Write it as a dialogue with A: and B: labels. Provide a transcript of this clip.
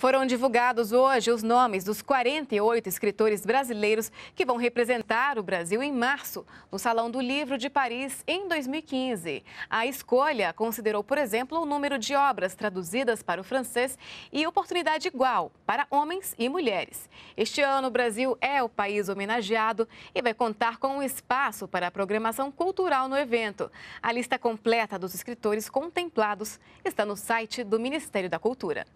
A: Foram divulgados hoje os nomes dos 48 escritores brasileiros que vão representar o Brasil em março, no Salão do Livro de Paris, em 2015. A escolha considerou, por exemplo, o número de obras traduzidas para o francês e oportunidade igual para homens e mulheres. Este ano, o Brasil é o país homenageado e vai contar com um espaço para a programação cultural no evento. A lista completa dos escritores contemplados está no site do Ministério da Cultura.